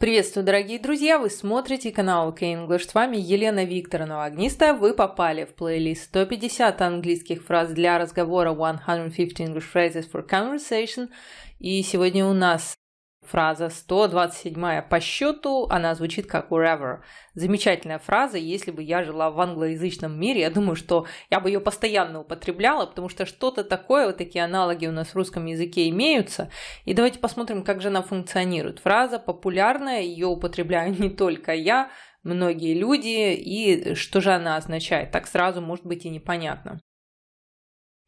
Приветствую, дорогие друзья! Вы смотрите канал K-English, с вами Елена Викторовна Огнистая. Вы попали в плейлист 150 английских фраз для разговора 150 English Phrases for Conversation. И сегодня у нас Фраза 127 по счету, она звучит как wherever. Замечательная фраза, если бы я жила в англоязычном мире, я думаю, что я бы ее постоянно употребляла, потому что что-то такое, вот такие аналоги у нас в русском языке имеются. И давайте посмотрим, как же она функционирует. Фраза популярная, ее употребляю не только я, многие люди, и что же она означает, так сразу может быть и непонятно.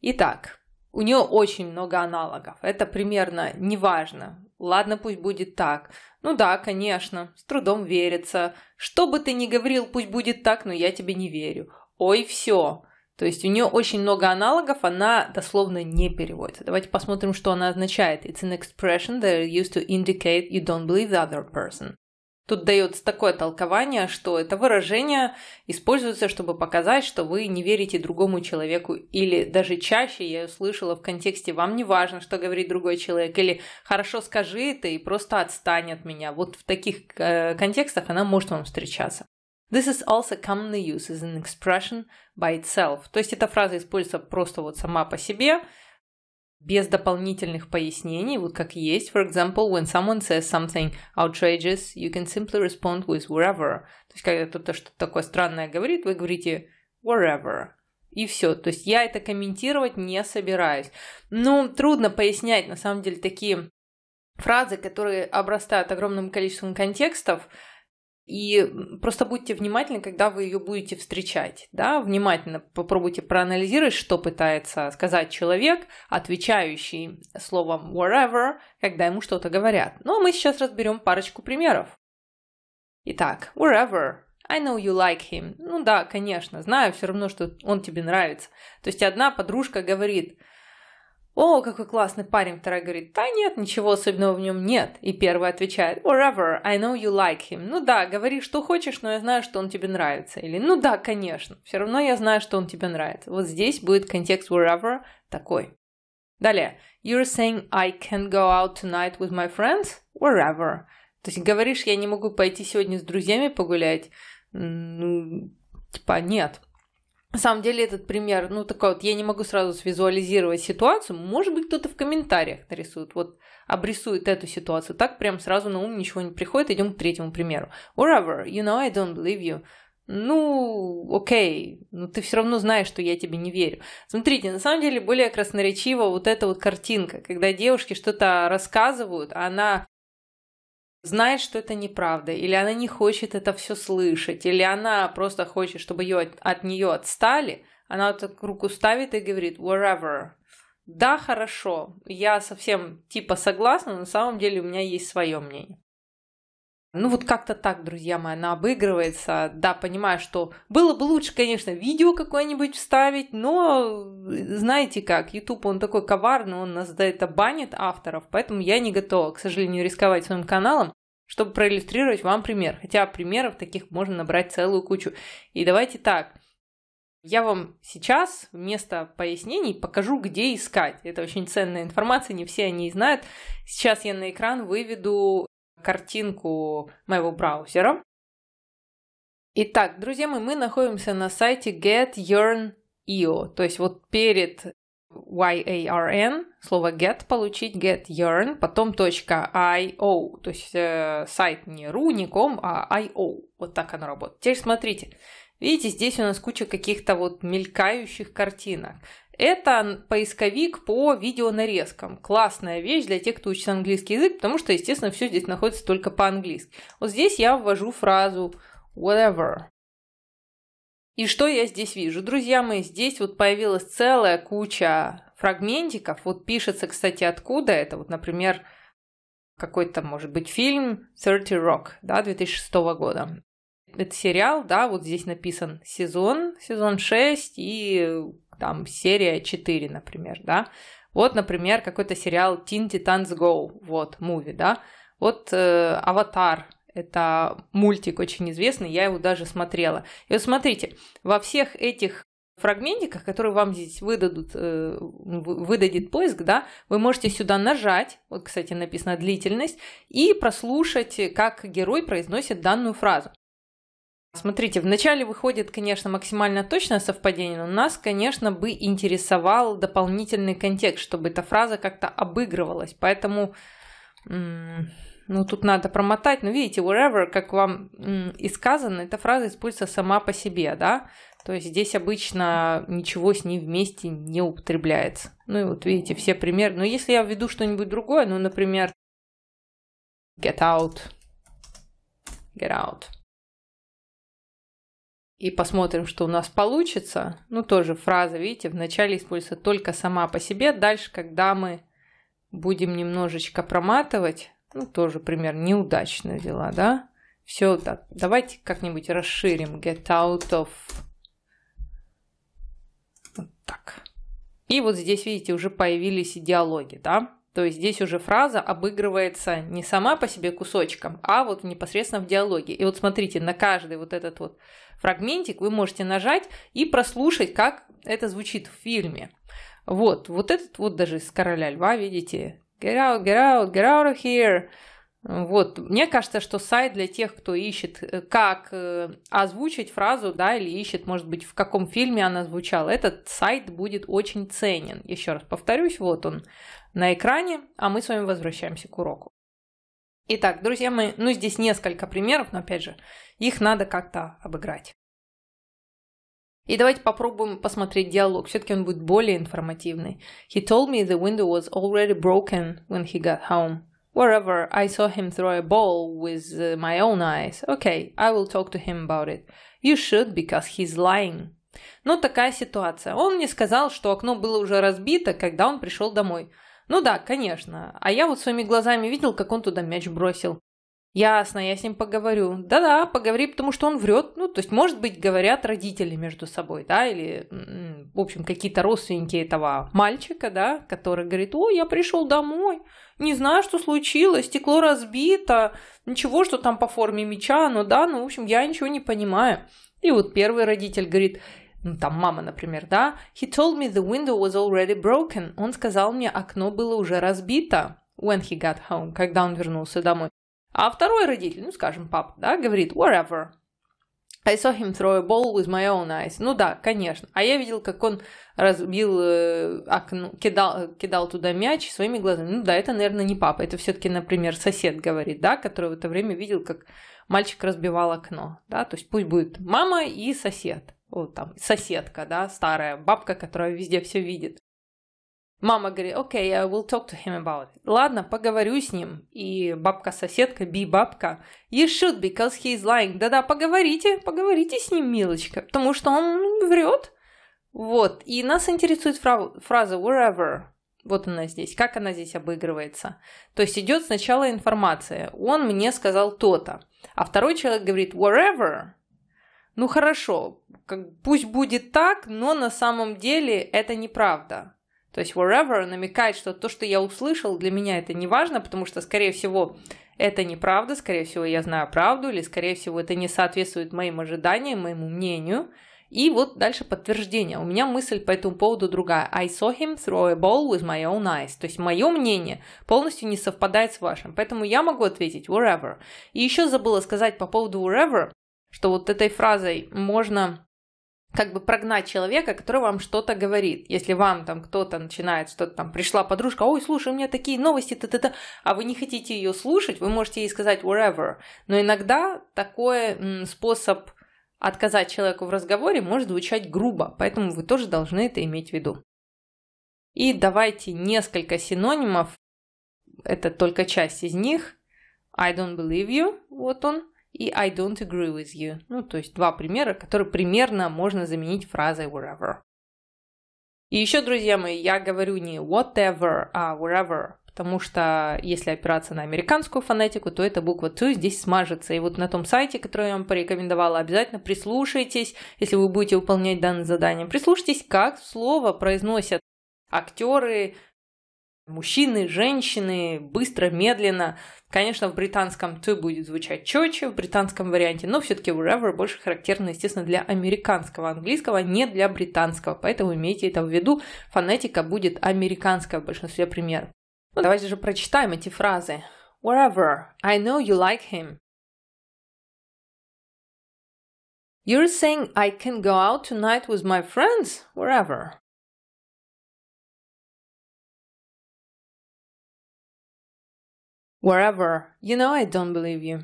Итак, у нее очень много аналогов. Это примерно неважно, Ладно, пусть будет так. Ну да, конечно, с трудом верится. Что бы ты ни говорил, пусть будет так, но я тебе не верю. Ой, все. То есть у нее очень много аналогов, она дословно не переводится. Давайте посмотрим, что она означает. It's an expression that is used to indicate you don't believe the other person. Тут дается такое толкование, что это выражение используется, чтобы показать, что вы не верите другому человеку, или даже чаще я услышала в контексте «вам не важно, что говорит другой человек», или «хорошо скажи это и просто отстань от меня». Вот в таких э, контекстах она может вам встречаться. This is also commonly used as an expression by itself. То есть эта фраза используется просто вот сама по себе – без дополнительных пояснений, вот как есть. For example, when someone says something outrageous, you can simply respond with wherever. То есть, когда кто-то что-то такое странное говорит, вы говорите wherever. И все. То есть я это комментировать не собираюсь. Ну, трудно пояснять, на самом деле, такие фразы, которые обрастают огромным количеством контекстов, и просто будьте внимательны, когда вы ее будете встречать. Да? Внимательно попробуйте проанализировать, что пытается сказать человек, отвечающий словом wherever, когда ему что-то говорят. Но ну, а мы сейчас разберем парочку примеров. Итак, wherever. I know you like him. Ну да, конечно, знаю все равно, что он тебе нравится. То есть одна подружка говорит – «О, какой классный парень!» Вторая говорит, «Да нет, ничего особенного в нем нет». И первая отвечает, «Whatever, I know you like him». «Ну да, говори, что хочешь, но я знаю, что он тебе нравится». Или «Ну да, конечно, все равно я знаю, что он тебе нравится». Вот здесь будет контекст «wherever» такой. Далее. You're saying I can go out tonight with my friends? Wherever. То есть говоришь, я не могу пойти сегодня с друзьями погулять? Ну, типа, нет. На самом деле этот пример, ну такой вот, я не могу сразу свизуализировать ситуацию, может быть кто-то в комментариях нарисует, вот обрисует эту ситуацию, так прям сразу на ум ничего не приходит, идем к третьему примеру. Whatever, you know I don't believe you. Ну, окей, но ну, ты все равно знаешь, что я тебе не верю. Смотрите, на самом деле более красноречива вот эта вот картинка, когда девушки что-то рассказывают, а она знает, что это неправда, или она не хочет это все слышать, или она просто хочет, чтобы ее от, от нее отстали, она вот так руку ставит и говорит wherever. Да, хорошо, я совсем типа согласна, но на самом деле у меня есть свое мнение. Ну вот как-то так, друзья мои, она обыгрывается. Да, понимаю, что было бы лучше, конечно, видео какое-нибудь вставить, но э, знаете как, YouTube, он такой коварный, он нас за это банит авторов, поэтому я не готова, к сожалению, рисковать своим каналом, чтобы проиллюстрировать вам пример. Хотя примеров таких можно набрать целую кучу. И давайте так, я вам сейчас вместо пояснений покажу, где искать. Это очень ценная информация, не все они знают. Сейчас я на экран выведу картинку моего браузера. Итак, друзья мои, мы находимся на сайте getyearn.io, то есть вот перед YARN, слово get получить, get yearn, потом .io, то есть э, сайт не ru, не com, а io. Вот так оно работает. Теперь смотрите, видите, здесь у нас куча каких-то вот мелькающих картинок. Это поисковик по видеонарезкам. Классная вещь для тех, кто учит английский язык, потому что, естественно, все здесь находится только по-английски. Вот здесь я ввожу фразу whatever. И что я здесь вижу? Друзья мои, здесь вот появилась целая куча фрагментиков. Вот пишется, кстати, откуда это. Вот, например, какой-то, может быть, фильм 30 Rock, да, 2006 года. Это сериал, да, вот здесь написан сезон, сезон 6 и там серия 4, например, да. Вот, например, какой-то сериал Teen Titans Go, вот, муви, да. Вот э, «Аватар», это мультик очень известный, я его даже смотрела. И вот смотрите, во всех этих фрагментиках, которые вам здесь выдадут, э, выдадет поиск, да, вы можете сюда нажать, вот, кстати, написано «длительность», и прослушать, как герой произносит данную фразу. Смотрите, вначале выходит, конечно, максимально точное совпадение, но нас, конечно, бы интересовал дополнительный контекст, чтобы эта фраза как-то обыгрывалась. Поэтому, ну, тут надо промотать. Но ну, видите, whatever как вам и сказано, эта фраза используется сама по себе, да? То есть здесь обычно ничего с ней вместе не употребляется. Ну и вот видите, все примеры. Но если я введу что-нибудь другое, ну, например, get out, get out – и посмотрим, что у нас получится. Ну, тоже фраза, видите, вначале используется только сама по себе. Дальше, когда мы будем немножечко проматывать, ну, тоже пример неудачно взяла, да? Все, да, давайте как-нибудь расширим get out of. Вот так. И вот здесь, видите, уже появились идеологии, да? То есть здесь уже фраза обыгрывается не сама по себе кусочком, а вот непосредственно в диалоге. И вот смотрите, на каждый вот этот вот фрагментик вы можете нажать и прослушать, как это звучит в фильме. Вот, вот этот вот даже из «Короля льва», видите? Get out, get out, get out of here. Вот, мне кажется, что сайт для тех, кто ищет, э, как э, озвучить фразу, да, или ищет, может быть, в каком фильме она звучала, этот сайт будет очень ценен. Еще раз повторюсь, вот он на экране, а мы с вами возвращаемся к уроку. Итак, друзья мои, ну здесь несколько примеров, но опять же, их надо как-то обыграть. И давайте попробуем посмотреть диалог, все-таки он будет более информативный. He told me the window was already broken when he got home. Wherever I saw him throw a ball with uh, my own eyes. Okay, I will talk to him about it. You should, because he's lying. Но ну, такая ситуация. Он мне сказал, что окно было уже разбито, когда он пришел домой. Ну да, конечно. А я вот своими глазами видел, как он туда мяч бросил. Ясно, я с ним поговорю. Да-да, поговори, потому что он врет. Ну, то есть, может быть, говорят родители между собой, да, или, в общем, какие-то родственники этого мальчика, да, который говорит, о, я пришел домой, не знаю, что случилось, стекло разбито, ничего, что там по форме меча, ну да, ну, в общем, я ничего не понимаю. И вот первый родитель говорит, ну, там мама, например, да, he told me the window was already broken. Он сказал мне, окно было уже разбито when he got home, когда он вернулся домой. А второй родитель, ну, скажем, папа, да, говорит whatever, I saw him throw a ball with my own eyes. Ну да, конечно. А я видел, как он разбил э, окно, кидал, кидал туда мяч своими глазами. Ну да, это, наверное, не папа. Это все-таки, например, сосед говорит, да, который в это время видел, как мальчик разбивал окно. Да, то есть пусть будет мама и сосед. Вот там соседка, да, старая бабка, которая везде все видит. Мама говорит, окей, okay, I will talk to him about it. Ладно, поговорю с ним. И бабка-соседка, би-бабка, you should, because he is lying. Да-да, поговорите, поговорите с ним, милочка, потому что он врет. Вот, и нас интересует фра- фраза wherever. Вот она здесь, как она здесь обыгрывается. То есть идет сначала информация. Он мне сказал то-то. А второй человек говорит wherever, ну хорошо, как, пусть будет так, но на самом деле это неправда. То есть wherever намекает, что то, что я услышал, для меня это не важно, потому что, скорее всего, это неправда, скорее всего, я знаю правду, или, скорее всего, это не соответствует моим ожиданиям, моему мнению. И вот дальше подтверждение. У меня мысль по этому поводу другая. I saw him throw a ball with my own eyes. То есть мое мнение полностью не совпадает с вашим. Поэтому я могу ответить wherever. И еще забыла сказать по поводу wherever, что вот этой фразой можно как бы прогнать человека, который вам что-то говорит. Если вам там кто-то начинает что-то там, пришла подружка, ой, слушай, у меня такие новости, т -т -т, а вы не хотите ее слушать, вы можете ей сказать wherever. Но иногда такой способ отказать человеку в разговоре может звучать грубо, поэтому вы тоже должны это иметь в виду. И давайте несколько синонимов, это только часть из них. I don't believe you, вот он, и I don't agree with you. Ну, то есть два примера, которые примерно можно заменить фразой wherever. И еще, друзья мои, я говорю не whatever, а wherever, потому что если опираться на американскую фонетику, то эта буква Т здесь смажется. И вот на том сайте, который я вам порекомендовала, обязательно прислушайтесь, если вы будете выполнять данное задание, прислушайтесь, как слово произносят актеры, Мужчины, женщины, быстро, медленно. Конечно, в британском «to» будет звучать четче, в британском варианте, но все-таки «wherever» больше характерно, естественно, для американского английского, а не для британского, поэтому имейте это в виду, фонетика будет американская в большинстве примеров. Ну, давайте же прочитаем эти фразы. Wherever, I know you like him. You're saying I can go out tonight with my friends? Wherever. Wherever. You know I don't believe you.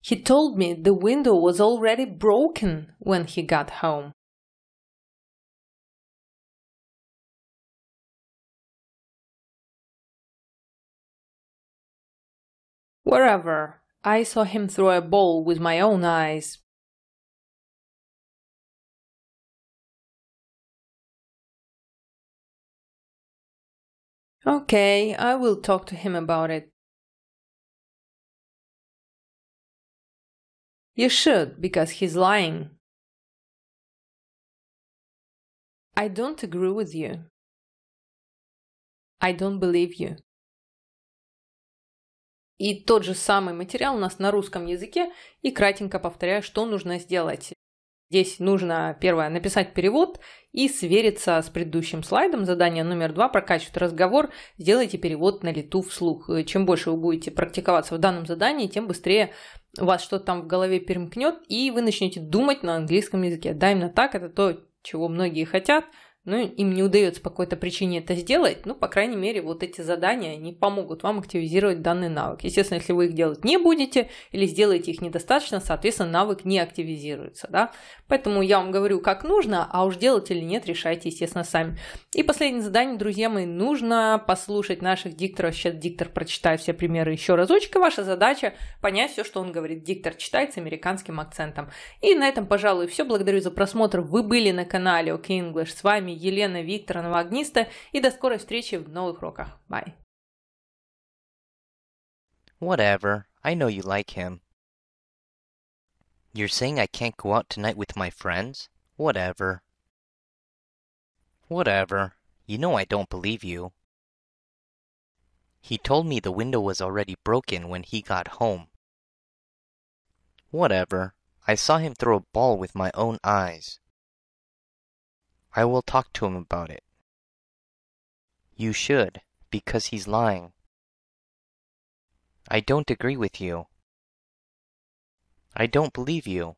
He told me the window was already broken when he got home. Wherever. I saw him throw a ball with my own eyes. Okay, I will talk to him about it. You should, because he's lying. I don't agree with you. I don't believe you. И тот же самый материал у нас на русском языке, и кратенько повторяю, что нужно сделать. Здесь нужно, первое, написать перевод и свериться с предыдущим слайдом. Задание номер два – прокачивать разговор, сделайте перевод на лету вслух. Э, чем больше вы будете практиковаться в данном задании, тем быстрее у вас что-то там в голове перемкнет, и вы начнете думать на английском языке. Да, именно так, это то, чего многие хотят – но ну, им не удается по какой-то причине это сделать, ну, по крайней мере, вот эти задания, они помогут вам активизировать данный навык. Естественно, если вы их делать не будете или сделаете их недостаточно, соответственно, навык не активизируется, да. Поэтому я вам говорю, как нужно, а уж делать или нет, решайте, естественно, сами. И последнее задание, друзья мои, нужно послушать наших дикторов. Сейчас диктор прочитает все примеры еще разочек, ваша задача понять все, что он говорит. Диктор читает с американским акцентом. И на этом, пожалуй, все. Благодарю за просмотр. Вы были на канале OK English. С вами вами Елена Викторовна и до скорой встречи в новых Bye. Whatever. I know you like him. You're saying I can't go out tonight with my friends? Whatever. Whatever. You know I don't believe you. He told me the window was already broken when he got home. Whatever. I saw him throw a ball with my own eyes. I will talk to him about it. You should, because he's lying. I don't agree with you. I don't believe you.